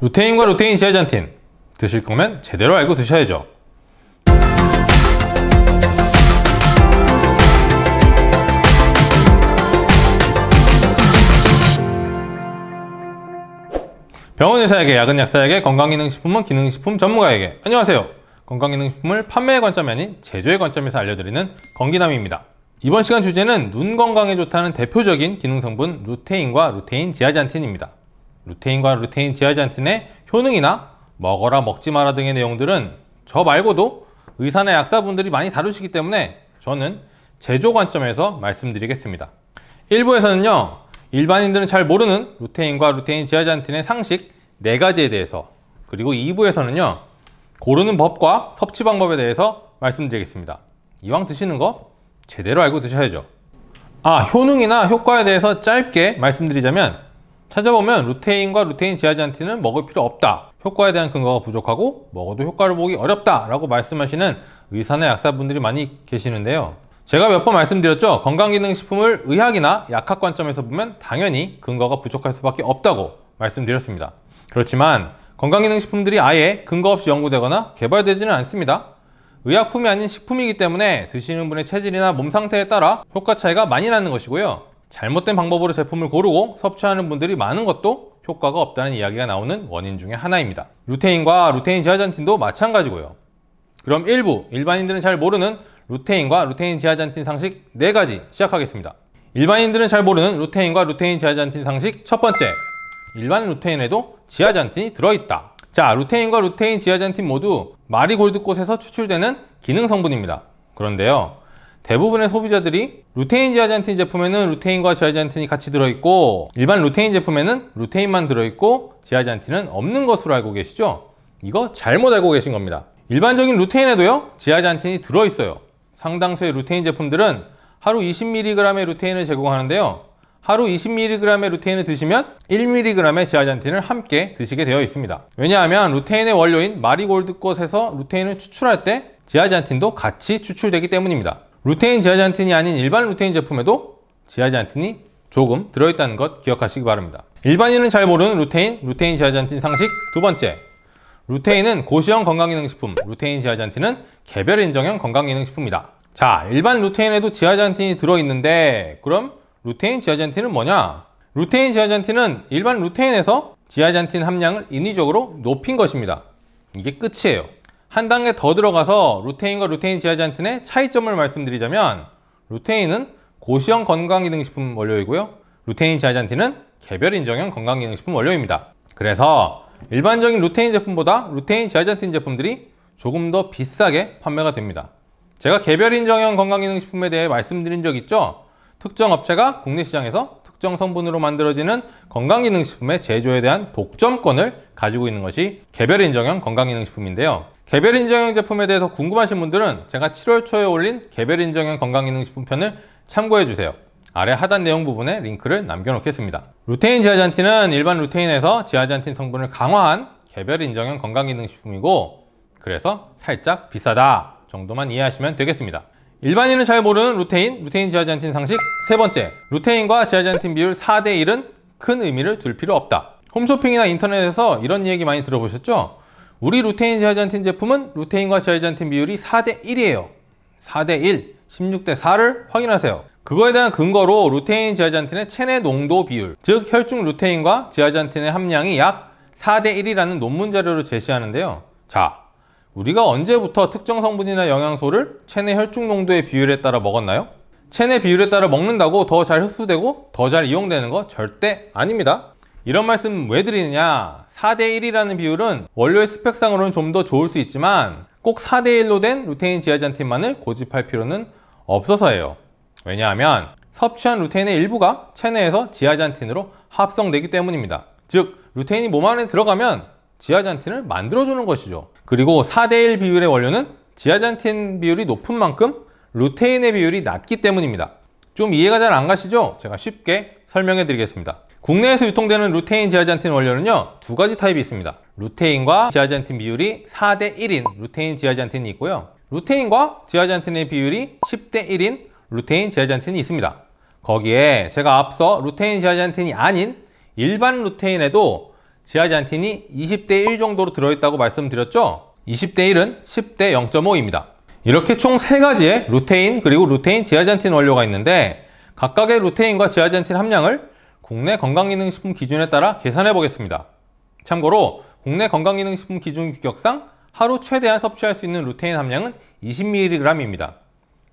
루테인과 루테인 지아잔틴 드실 거면 제대로 알고 드셔야죠 병원 의사에게, 약은 약사에게, 건강기능식품은 기능식품 전문가에게 안녕하세요 건강기능식품을 판매의 관점이 아닌 제조의 관점에서 알려드리는 건기남입니다 이번 시간 주제는 눈 건강에 좋다는 대표적인 기능성분 루테인과 루테인 지아잔틴입니다 루테인과 루테인 지아지안틴의 효능이나 먹어라 먹지 마라 등의 내용들은 저 말고도 의사나 약사분들이 많이 다루시기 때문에 저는 제조 관점에서 말씀드리겠습니다. 1부에서는요 일반인들은 잘 모르는 루테인과 루테인 지아잔틴의 지 상식 4가지에 대해서 그리고 2부에서는요 고르는 법과 섭취 방법에 대해서 말씀드리겠습니다. 이왕 드시는 거 제대로 알고 드셔야죠. 아 효능이나 효과에 대해서 짧게 말씀드리자면 찾아보면 루테인과 루테인 지아지안틴은 먹을 필요 없다. 효과에 대한 근거가 부족하고 먹어도 효과를 보기 어렵다 라고 말씀하시는 의사나 약사분들이 많이 계시는데요. 제가 몇 번 말씀드렸죠? 건강기능식품을 의학이나 약학 관점에서 보면 당연히 근거가 부족할 수밖에 없다고 말씀드렸습니다. 그렇지만 건강기능식품들이 아예 근거 없이 연구되거나 개발되지는 않습니다. 의약품이 아닌 식품이기 때문에 드시는 분의 체질이나 몸 상태에 따라 효과 차이가 많이 나는 것이고요. 잘못된 방법으로 제품을 고르고 섭취하는 분들이 많은 것도 효과가 없다는 이야기가 나오는 원인 중에 하나입니다. 루테인과 루테인 지하잔틴도 마찬가지고요. 그럼 일부 일반인들은 잘 모르는 루테인과 루테인 지하잔틴 상식 4가지 시작하겠습니다. 일반인들은 잘 모르는 루테인과 루테인 지하잔틴 상식 첫 번째 일반 루테인에도 지하잔틴이 들어있다. 자, 루테인과 루테인 지하잔틴 모두 마리골드꽃에서 추출되는 기능 성분입니다. 그런데요, 대부분의 소비자들이 루테인 지아잔틴 제품에는 루테인과 지아잔틴이 같이 들어있고 일반 루테인 제품에는 루테인만 들어있고 지아잔틴은 없는 것으로 알고 계시죠? 이거 잘못 알고 계신 겁니다. 일반적인 루테인에도요 지아잔틴이 들어있어요. 상당수의 루테인 제품들은 하루 20mg의 루테인을 제공하는데요. 하루 20mg의 루테인을 드시면 1mg의 지아잔틴을 함께 드시게 되어 있습니다. 왜냐하면 루테인의 원료인 마리골드꽃에서 루테인을 추출할 때 지아잔틴도 같이 추출되기 때문입니다. 루테인 지하잔틴이 아닌 일반 루테인 제품에도 지하잔틴이 조금 들어있다는 것 기억하시기 바랍니다. 일반인은 잘 모르는 루테인, 루테인 지하잔틴 상식 두 번째 루테인은 고시형 건강기능식품, 루테인 지하잔틴은 개별 인정형 건강기능식품입니다 자, 일반 루테인에도 지하잔틴이 들어있는데 그럼 루테인 지하잔틴은 뭐냐? 루테인 지하잔틴은 일반 루테인에서 지하잔틴 함량을 인위적으로 높인 것입니다. 이게 끝이에요. 한 단계 더 들어가서 루테인과 루테인 지아지안틴의 차이점을 말씀드리자면 루테인은 고시형 건강기능식품 원료이고요 루테인 지아지안틴은 개별 인정형 건강기능식품 원료입니다 그래서 일반적인 루테인 제품보다 루테인 지아지안틴 제품들이 조금 더 비싸게 판매가 됩니다 제가 개별 인정형 건강기능식품에 대해 말씀드린 적 있죠 특정 업체가 국내 시장에서 특정 성분으로 만들어지는 건강기능식품의 제조에 대한 독점권을 가지고 있는 것이 개별인정형 건강기능식품인데요. 개별인정형 제품에 대해 서 궁금하신 분들은 제가 7월 초에 올린 개별인정형 건강기능식품 편을 참고해주세요. 아래 하단 내용 부분에 링크를 남겨놓겠습니다. 루테인 지아잔틴은 일반 루테인에서 지아잔틴 성분을 강화한 개별인정형 건강기능식품이고 그래서 살짝 비싸다 정도만 이해하시면 되겠습니다. 일반인은 잘 모르는 루테인, 루테인 지아잔틴 상식 세 번째, 루테인과 지아잔틴 비율 4대 1은 큰 의미를 둘 필요 없다. 홈쇼핑이나 인터넷에서 이런 얘기 많이 들어보셨죠? 우리 루테인 지아잔틴 제품은 루테인과 지아잔틴 비율이 4대 1이에요. 4대 1, 16대 4를 확인하세요. 그거에 대한 근거로 루테인 지아잔틴의 체내 농도 비율, 즉 혈중 루테인과 지아잔틴의 함량이 약 4대 1이라는 논문 자료를 제시하는데요. 자, 우리가 언제부터 특정 성분이나 영양소를 체내 혈중 농도의 비율에 따라 먹었나요? 체내 비율에 따라 먹는다고 더 잘 흡수되고 더 잘 이용되는 거 절대 아닙니다 이런 말씀 왜 드리느냐 4대1이라는 비율은 원료의 스펙상으로는 좀 더 좋을 수 있지만 꼭 4대1로 된 루테인 지아잔틴만을 고집할 필요는 없어서예요 왜냐하면 섭취한 루테인의 일부가 체내에서 지아잔틴으로 합성되기 때문입니다 즉 루테인이 몸 안에 들어가면 지아잔틴을 만들어주는 것이죠 그리고 4대1 비율의 원료는 지아잔틴 비율이 높은 만큼 루테인의 비율이 낮기 때문입니다. 좀 이해가 잘 안 가시죠? 제가 쉽게 설명해 드리겠습니다. 국내에서 유통되는 루테인 지아잔틴 원료는요 두 가지 타입이 있습니다 루테인과 지아잔틴 비율이 4대 1인 루테인 지아잔틴이 있고요 루테인과 지아잔틴의 비율이 10대 1인 루테인 지아잔틴이 있습니다 거기에 제가 앞서 루테인 지아잔틴이 아닌 일반 루테인에도 지아잔틴이 20대 1 정도로 들어있다고 말씀드렸죠? 20대 1은 10대 0.5입니다. 이렇게 총 3가지의 루테인 그리고 루테인 지아잔틴 원료가 있는데 각각의 루테인과 지아잔틴 함량을 국내 건강기능식품 기준에 따라 계산해 보겠습니다. 참고로 국내 건강기능식품 기준 규격상 하루 최대한 섭취할 수 있는 루테인 함량은 20mg입니다.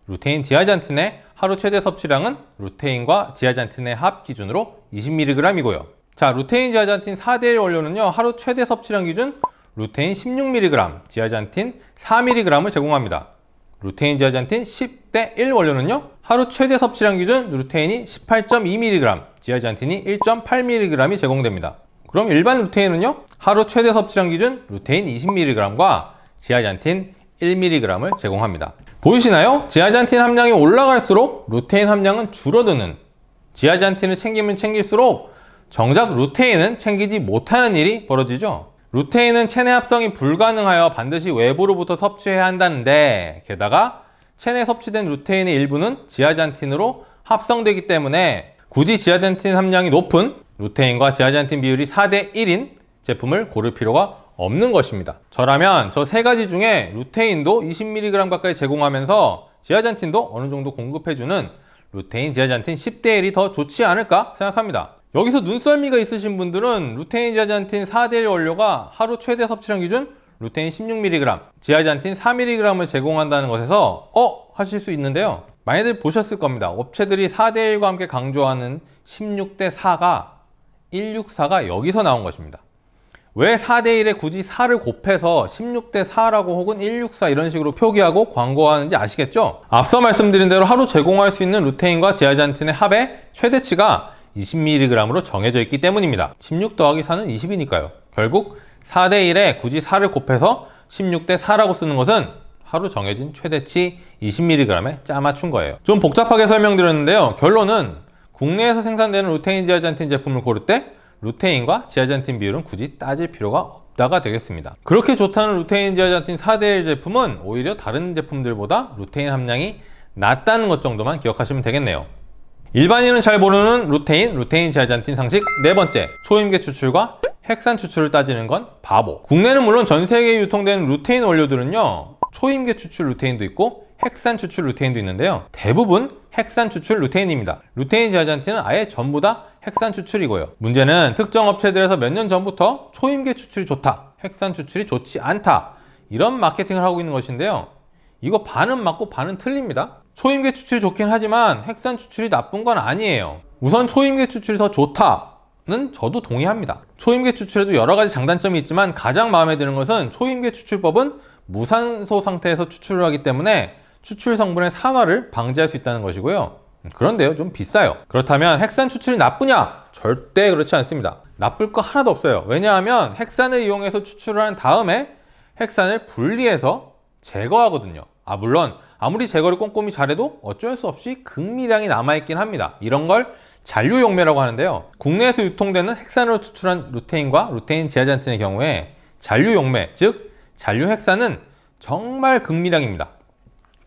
루테인 지아잔틴의 하루 최대 섭취량은 루테인과 지아잔틴의합 기준으로 20mg이고요. 자, 루테인 지아잔틴 4대1 원료는요. 하루 최대 섭취량 기준 루테인 16mg, 지아잔틴 4mg을 제공합니다. 루테인 지아잔틴 10대1 원료는요. 하루 최대 섭취량 기준 루테인이 18.2mg, 지아잔틴이 1.8mg이 제공됩니다. 그럼 일반 루테인은요. 하루 최대 섭취량 기준 루테인 20mg과 지아잔틴 1mg을 제공합니다. 보이시나요? 지아잔틴 함량이 올라갈수록 루테인 함량은 줄어드는 지아잔틴을 챙기면 챙길수록 정작 루테인은 챙기지 못하는 일이 벌어지죠. 루테인은 체내 합성이 불가능하여 반드시 외부로부터 섭취해야 한다는데 게다가 체내 섭취된 루테인의 일부는 지아잔틴으로 합성되기 때문에 굳이 지아잔틴 함량이 높은 루테인과 지아잔틴 비율이 4대 1인 제품을 고를 필요가 없는 것입니다. 저라면 저 세 가지 중에 루테인도 20mg 가까이 제공하면서 지아잔틴도 어느 정도 공급해주는 루테인 지아잔틴 10대 1이 더 좋지 않을까 생각합니다. 여기서 눈썰미가 있으신 분들은 루테인 지아잔틴 4대1 원료가 하루 최대 섭취량 기준 루테인 16mg, 지아잔틴 4mg을 제공한다는 것에서 어? 하실 수 있는데요. 많이들 보셨을 겁니다. 업체들이 4대1과 함께 강조하는 16대4가 164가 여기서 나온 것입니다. 왜 4대1에 굳이 4를 곱해서 16대4라고 혹은 164 이런 식으로 표기하고 광고하는지 아시겠죠? 앞서 말씀드린 대로 하루 제공할 수 있는 루테인과 지아잔틴의 합의 최대치가 20mg으로 정해져 있기 때문입니다. 16 더하기 4는 20이니까요. 결국 4대 1에 굳이 4를 곱해서 16대 4라고 쓰는 것은 하루 정해진 최대치 20mg에 짜맞춘 거예요. 좀 복잡하게 설명드렸는데요. 결론은 국내에서 생산되는 루테인 지아잔틴 제품을 고를 때 루테인과 지아잔틴 비율은 굳이 따질 필요가 없다가 되겠습니다. 그렇게 좋다는 루테인 지아잔틴 4대1 제품은 오히려 다른 제품들보다 루테인 함량이 낮다는 것 정도만 기억하시면 되겠네요. 일반인은 잘 모르는 루테인, 루테인 지아잔틴 상식 네 번째, 초임계 추출과 핵산 추출을 따지는 건 바보 국내는 물론 전 세계에 유통된 루테인 원료들은요 초임계 추출 루테인도 있고 핵산 추출 루테인도 있는데요 대부분 핵산 추출 루테인입니다 루테인 지아잔틴은 아예 전부 다 핵산 추출이고요 문제는 특정 업체들에서 몇 년 전부터 초임계 추출이 좋다 핵산 추출이 좋지 않다 이런 마케팅을 하고 있는 것인데요 이거 반은 맞고 반은 틀립니다 초임계 추출이 좋긴 하지만 핵산 추출이 나쁜 건 아니에요 우선 초임계 추출이 더 좋다는 저도 동의합니다 초임계 추출에도 여러 가지 장단점이 있지만 가장 마음에 드는 것은 초임계 추출법은 무산소 상태에서 추출을 하기 때문에 추출 성분의 산화를 방지할 수 있다는 것이고요 음, 그런데요 좀 비싸요 그렇다면 핵산 추출이 나쁘냐? 절대 그렇지 않습니다 나쁠 거 하나도 없어요 왜냐하면 핵산을 이용해서 추출을 한 다음에 핵산을 분리해서 제거하거든요 아 물론 아무리 제거를 꼼꼼히 잘해도 어쩔 수 없이 극미량이 남아있긴 합니다. 이런 걸 잔류용매라고 하는데요. 국내에서 유통되는 핵산으로 추출한 루테인과 루테인 지하잔틴의 경우에 잔류용매, 즉 잔류핵산은 정말 극미량입니다.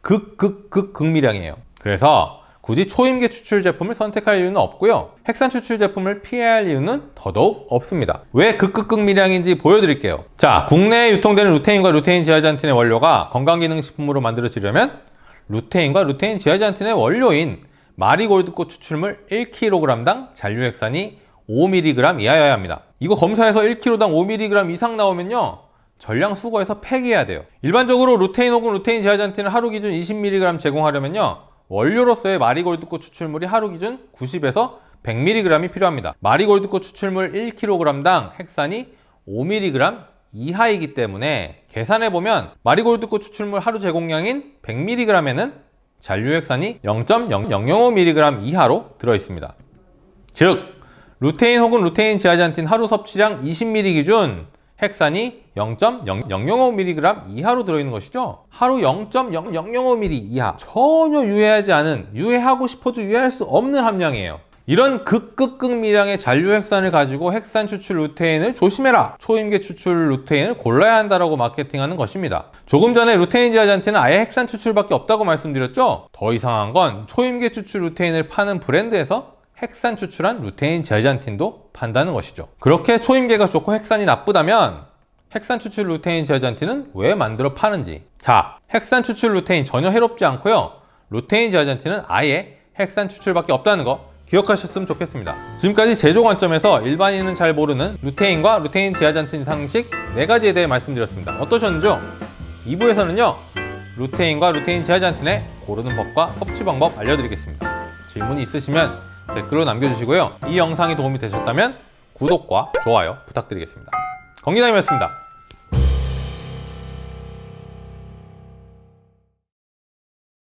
극극극 극미량이에요. 그래서 굳이 초임계 추출 제품을 선택할 이유는 없고요 핵산 추출 제품을 피해야 할 이유는 더더욱 없습니다 왜 극극극 그 미량인지 보여드릴게요 자 국내에 유통되는 루테인과 루테인 지아잔틴의 원료가 건강기능식품으로 만들어지려면 루테인과 루테인 지아잔틴의 원료인 마리골드꽃 추출물 1kg당 잔류핵산이 5mg 이하여야 합니다 이거 검사해서 1kg당 5mg 이상 나오면요 전량 수거해서 폐기해야 돼요 일반적으로 루테인 혹은 루테인 지아잔틴을 하루 기준 20mg 제공하려면요 원료로서의 마리골드꽃 추출물이 하루 기준 90에서 100mg이 필요합니다. 마리골드꽃 추출물 1kg당 핵산이 5mg 이하이기 때문에 계산해보면 마리골드꽃 추출물 하루 제공량인 100mg에는 잔류핵산이 0.005mg 이하로 들어있습니다. 즉, 루테인 혹은 루테인 지아잔틴 하루 섭취량 20mg 기준 핵산이 0.005mg 이하로 들어있는 것이죠 하루 0.005mg 0 이하 전혀 유해하지 않은 유해하고 싶어도 유해할 수 없는 함량이에요 이런 극극극 미량의 잔류핵산을 가지고 핵산 추출 루테인을 조심해라 초임계 추출 루테인을 골라야 한다라고 마케팅하는 것입니다 조금 전에 루테인 지하잔티는 아예 핵산 추출밖에 없다고 말씀드렸죠 더 이상한 건 초임계 추출 루테인을 파는 브랜드에서 핵산 추출한 루테인 제하잔틴도 판다는 것이죠 그렇게 초임계가 좋고 핵산이 나쁘다면 핵산 추출 루테인 지아잔틴은 왜 만들어 파는지 자, 핵산 추출 루테인 전혀 해롭지 않고요 루테인 지아잔틴은 아예 핵산 추출밖에 없다는 거 기억하셨으면 좋겠습니다 지금까지 제조 관점에서 일반인은 잘 모르는 루테인과 루테인 지아잔틴 상식 네가지에 대해 말씀드렸습니다 어떠셨는지요? 2부에서는요 루테인과 루테인 지아잔틴의 고르는 법과 섭취 방법 알려드리겠습니다 질문이 있으시면 댓글로 남겨주시고요 이 영상이 도움이 되셨다면 구독과 좋아요 부탁드리겠습니다 건기남이었습니다